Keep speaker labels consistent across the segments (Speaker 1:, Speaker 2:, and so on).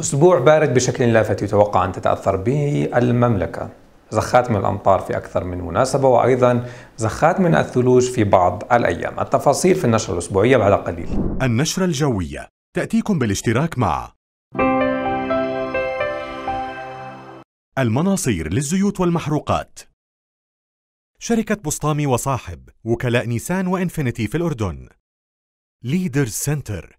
Speaker 1: أسبوع بارد بشكل لافت يتوقع أن تتأثر به المملكة زخات من الأمطار في أكثر من مناسبة وأيضا زخات من الثلوج في بعض الأيام التفاصيل
Speaker 2: في النشرة الأسبوعية بعد قليل النشرة الجوية تأتيكم بالاشتراك مع المناصير للزيوت والمحروقات شركة بسطامي وصاحب وكلاء نيسان وإنفينيتي في الأردن ليدرز سنتر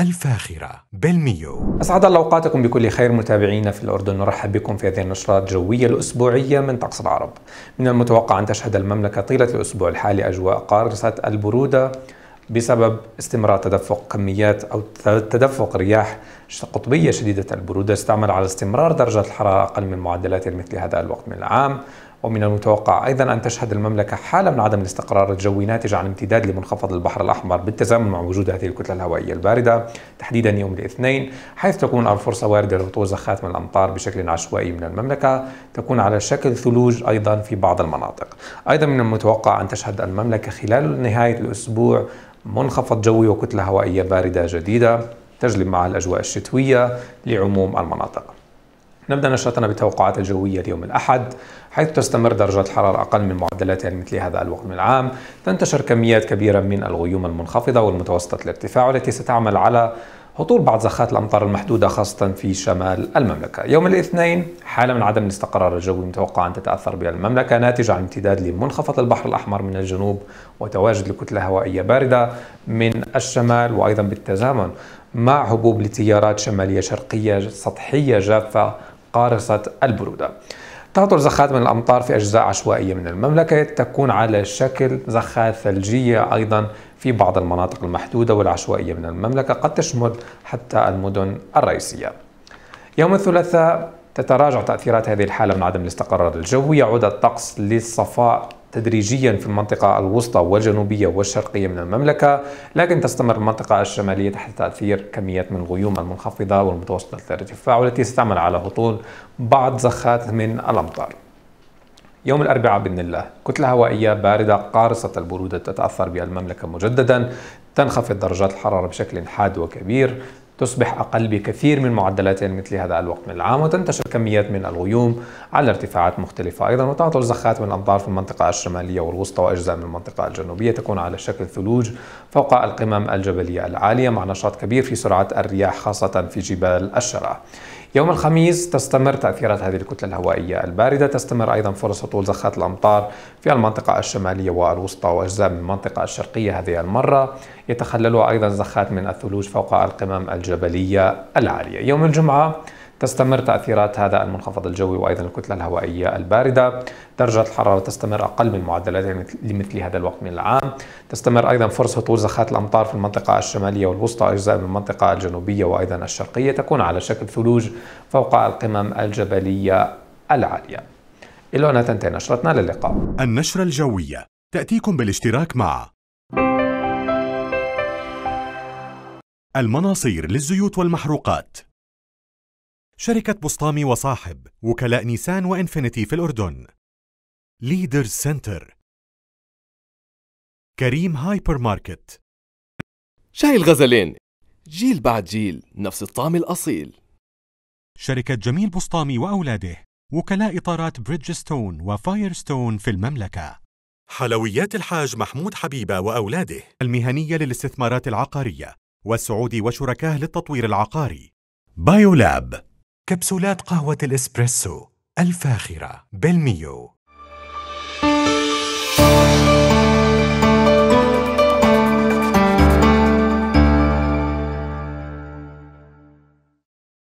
Speaker 2: الفاخرة بالميو
Speaker 1: أسعد الله أوقاتكم بكل خير متابعينا في الأردن نرحب بكم في هذه النشرات الجوية الأسبوعية من طقس العرب من المتوقع أن تشهد المملكة طيلة الأسبوع الحالي أجواء قارصة البرودة بسبب استمرار تدفق كميات أو تدفق رياح قطبية شديدة البرودة استعمل على استمرار درجة الحرارة أقل من معدلات مثل هذا الوقت من العام ومن المتوقع أيضا أن تشهد المملكة حالة من عدم الاستقرار الجوي ناتجة عن امتداد لمنخفض البحر الأحمر بالتزامن مع وجود هذه الكتلة الهوائية الباردة تحديدا يوم الاثنين حيث تكون الفرصة واردة لهطول زخات من الأمطار بشكل عشوائي من المملكة تكون على شكل ثلوج أيضا في بعض المناطق أيضا من المتوقع أن تشهد المملكة خلال نهاية الأسبوع منخفض جوي وكتلة هوائية باردة جديدة تجلب معها الأجواء الشتوية لعموم المناطق نبدأ نشرتنا بتوقعات الجوية ليوم الأحد حيث تستمر درجات الحرارة أقل من معدلاتها لمثل يعني هذا الوقت من العام تنتشر كميات كبيرة من الغيوم المنخفضة والمتوسطة الارتفاع والتي ستعمل على هطول بعض زخات الأمطار المحدودة خاصة في شمال المملكة يوم الاثنين حالة من عدم الاستقرار الجوي متوقع أن تتأثر بها المملكة ناتجة عن امتداد لمنخفض البحر الأحمر من الجنوب وتواجد لكتلة هوائية باردة من الشمال وأيضا بالتزامن مع هبوب لتيارات شمالية شرقية سطحية جافة قارصة البرودة تهطل زخات من الأمطار في أجزاء عشوائية من المملكة تكون على شكل زخات ثلجية أيضا في بعض المناطق المحدودة والعشوائية من المملكة قد تشمل حتى المدن الرئيسية يوم الثلاثاء تتراجع تأثيرات هذه الحالة من عدم الاستقرار الجوي يعود الطقس للصفاء تدريجيا في المنطقة الوسطى والجنوبية والشرقية من المملكة لكن تستمر المنطقة الشمالية تحت تأثير كميات من الغيوم المنخفضة والمتوسطة الارتفاع والتي ستعمل على هطول بعض زخات من الأمطار يوم الأربعاء بإذن الله كتلة هوائية باردة قارصة البرودة تتأثر بها المملكة مجددا تنخفض درجات الحرارة بشكل حاد وكبير تصبح أقل بكثير من معدلات مثل هذا الوقت من العام وتنتشر كميات من الغيوم على ارتفاعات مختلفة أيضا وتعطل زخات من الأمطار في المنطقة الشمالية والوسطى وأجزاء من المنطقة الجنوبية تكون على شكل ثلوج فوق القمم الجبلية العالية مع نشاط كبير في سرعة الرياح خاصة في جبال الشرع يوم الخميس تستمر تأثيرات هذه الكتلة الهوائية الباردة تستمر أيضا فرص هطول زخات الأمطار في المنطقة الشمالية والوسطى وأجزاء من المنطقة الشرقية هذه المرة يتخللها أيضا زخات من الثلوج فوق القمم الجبلية العالية يوم الجمعة تستمر تأثيرات هذا المنخفض الجوي وأيضا الكتلة الهوائية الباردة درجة الحرارة تستمر أقل من معدلات لمثل هذا الوقت من العام تستمر أيضا فرصة هطول زخات الأمطار في المنطقة الشمالية والوسطى أجزاء من المنطقة الجنوبية وأيضا الشرقية تكون على شكل ثلوج فوق القمم الجبلية العالية
Speaker 2: إلى هنا تنتهي نشرتنا للقاء النشرة الجوية تأتيكم بالاشتراك مع المناصير للزيوت والمحروقات شركة بسطامي وصاحب وكلاء نيسان وإنفينيتي في الأردن ليدرز سنتر كريم هايبر ماركت شاي الغزلين جيل بعد جيل نفس الطعم الأصيل شركة جميل بسطامي وأولاده وكلاء إطارات بريدجستون وفايرستون في المملكة حلويات الحاج محمود حبيبة وأولاده المهنية للاستثمارات العقارية والسعودي وشركاه للتطوير العقاري بايولاب كبسولات قهوة الإسبريسو الفاخرة بالميو